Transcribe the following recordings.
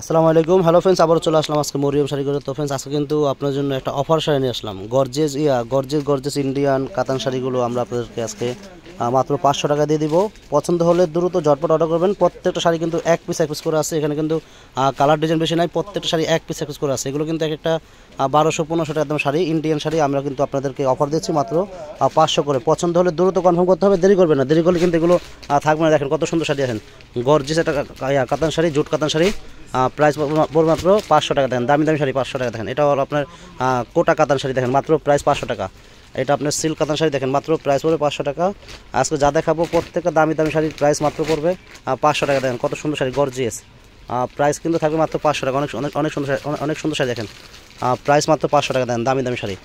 আসসালামু আলাইকুম hello friends আবার চলে আসলাম আজকে মরিয়ম শাড়ি করে তো ফ্রেন্ডস আজকে কিন্তু আপনার জন্য একটা অফার শাড়ি নিয়ে আসলাম গর্জেস ইয়া গর্জেস গর্জেস ইন্ডিয়ান কাতান শাড়িগুলো আমরা আপনাদেরকে আজকে মাত্র পাঁচশো টাকা দিয়ে দিব পছন্দ হলে দ্রুত ঝটপট অর্ডার করবেন প্রত্যেকটা শাড়ি কিন্তু এক পিস এক পিস করে আছে এখানে কিন্তু কালার ডিজাইন বেশি নাই প্রত্যেকটা শাড়ি এক পিস এক পিস করে আছে এগুলো কিন্তু এক একটা বারোশো পনেরোশো টাকা একদম শাড়ি ইন্ডিয়ান শাড়ি আমরা কিন্তু আপনাদেরকে অফার দিচ্ছি মাত্র পাঁচশো করে পছন্দ হলে দ্রুত কনফার্ম করতে হবে দেরি করবেন না দেরি করলে কিন্তু এগুলো থাকবে না দেখেন কত সুন্দর শাড়ি আছেন গর্জিস একটা কাতান শাড়ি জুট কাতান শাড়ি প্রাইস পড়বে মাত্র পাঁচশো টাকা দেখেন দামি দামি শাড়ি পাঁচশো টাকা দেখেন এটা হল আপনার কোটা কাতান শাড়ি দেখেন মাত্র প্রাইস পাঁচশো টাকা এটা আপনার সিল্ক কাতান শাড়ি দেখেন মাত্র প্রাইস পড়বে পাঁচশো টাকা আজকে যা দেখাবো প্রত্যেকটা দামি দামি শাড়ির প্রাইস মাত্র পড়বে পাঁচশো টাকা দেখেন কত সুন্দর শাড়ি গর্জিয়াস প্রাইস কিন্তু থাকবে মাত্র পাঁচশো টাকা অনেক অনেক অনেক সুন্দর অনেক সুন্দর শাড়ি দেখেন প্রাইস মাত্র পাঁচশো টাকা দেন দামি দামি শাড়ি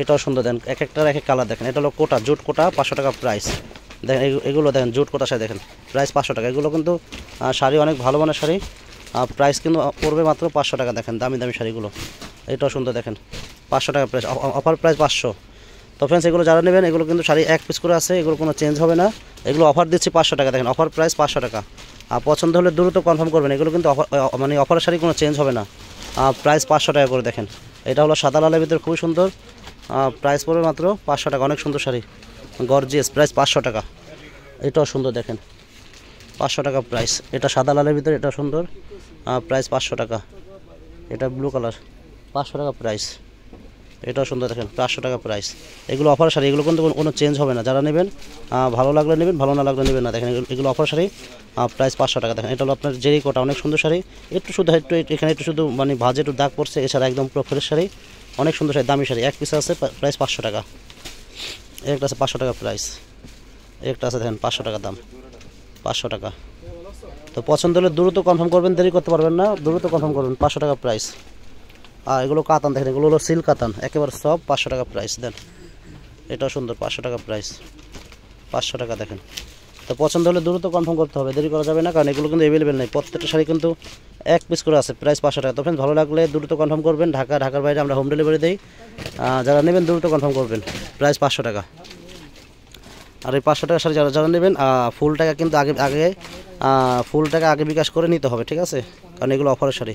এটাও সুন্দর দেন এক একটার এক এক কালার দেখেন এটা হলো কোটা জুট কোটা পাঁচশো টাকা প্রাইস দেখেন এগুলো দেখেন জুট কোটা শাড়ি দেখেন প্রাইস পাঁচশো টাকা এগুলো কিন্তু শাড়ি অনেক ভালো মানের শাড়ি প্রাইস কিন্তু পড়বে মাত্র পাঁচশো টাকা দেখেন দামি দামি শাড়িগুলো এটাও সুন্দর দেখেন পাঁচশো টাকা প্রাইস অফার প্রাইস পাঁচশো তো ফ্রেন্ডস এগুলো যারা নেবেন এগুলো কিন্তু শাড়ি এক পিস করে আছে এগুলো কোনো চেঞ্জ হবে না এগুলো অফার দিচ্ছি পাঁচশো টাকা দেখেন অফার প্রাইস পাঁচশো টাকা আর পছন্দ হলে দ্রুত কনফার্ম করবেন এগুলো কিন্তু অফার মানে অফার শাড়ি কোনো চেঞ্জ হবে না প্রাইস পাঁচশো টাকা করে দেখেন এটা হলো সাদা লালের ভিতরে খুবই সুন্দর প্রাইস পড়বে মাত্র পাঁচশো টাকা অনেক সুন্দর শাড়ি গর্জিয়াস প্রাইস পাঁচশো টাকা এটাও সুন্দর দেখেন পাঁচশো টাকা প্রাইস এটা সাদা লালের ভিতরে এটা সুন্দর প্রাইস পাঁচশো টাকা এটা ব্লু কালার পাঁচশো টাকা প্রাইস এটাও সুন্দর দেখেন পাঁচশো টাকা প্রাইস এগুলো অফার শাড়ি এগুলো কিন্তু কোনো চেঞ্জ হবে না যারা নেবেন ভালো লাগলে নেবেন ভালো না লাগলে নেবেন না দেখেন এগুলো অফার শাড়ি প্রাইস পাঁচশো টাকা দেখেন এটা হলো আপনার জেরি কোটা অনেক সুন্দর শাড়ি একটু শুধু একটু এখানে একটু শুধু মানে ভাজে একটু দাগ পড়ছে এছাড়া একদম পুরো ফ্রেশ শাড়ি অনেক সুন্দর শাড়ি দামি শাড়ি এক পিস আছে প্রাইস পাঁচশো টাকা একটা আছে পাঁচশো টাকা প্রাইস একটা আছে দেখেন পাঁচশো টাকা দাম পাঁচশো টাকা তো পছন্দ হলে দ্রুত কনফার্ম করবেন দেরি করতে পারবেন না দ্রুত কনফার্ম করবেন পাঁচশো টাকা প্রাইস আর এগুলো কাতান দেখেন এগুলো হলো সিল কাতান একেবারে সব পাঁচশো টাকা প্রাইস দেন এটাও সুন্দর পাঁচশো টাকা প্রাইস পাঁচশো টাকা দেখেন তো পছন্দ হলে দ্রুত কনফার্ম করতে হবে দেরি করা যাবে না কারণ এগুলো কিন্তু অ্যাভেলেবেল নেই প্রত্যেকটা শাড়ি কিন্তু এক পিস করে আছে প্রাইস পাঁচশো টাকা তো ভালো লাগলে দ্রুত কনফার্ম করবেন ঢাকা ঢাকার বাইরে আমরা হোম ডেলিভারি দিই যারা নেবেন দ্রুত কনফার্ম করবেন প্রাইস পাঁচশো টাকা আর এই পাঁচশো টাকা শাড়ি যারা যারা নেবেন ফুল টাকা কিন্তু আগে আগে ফুল টাকা আগে বিকাশ করে নিতে হবে ঠিক আছে কারণ এগুলো অফারের শাড়ি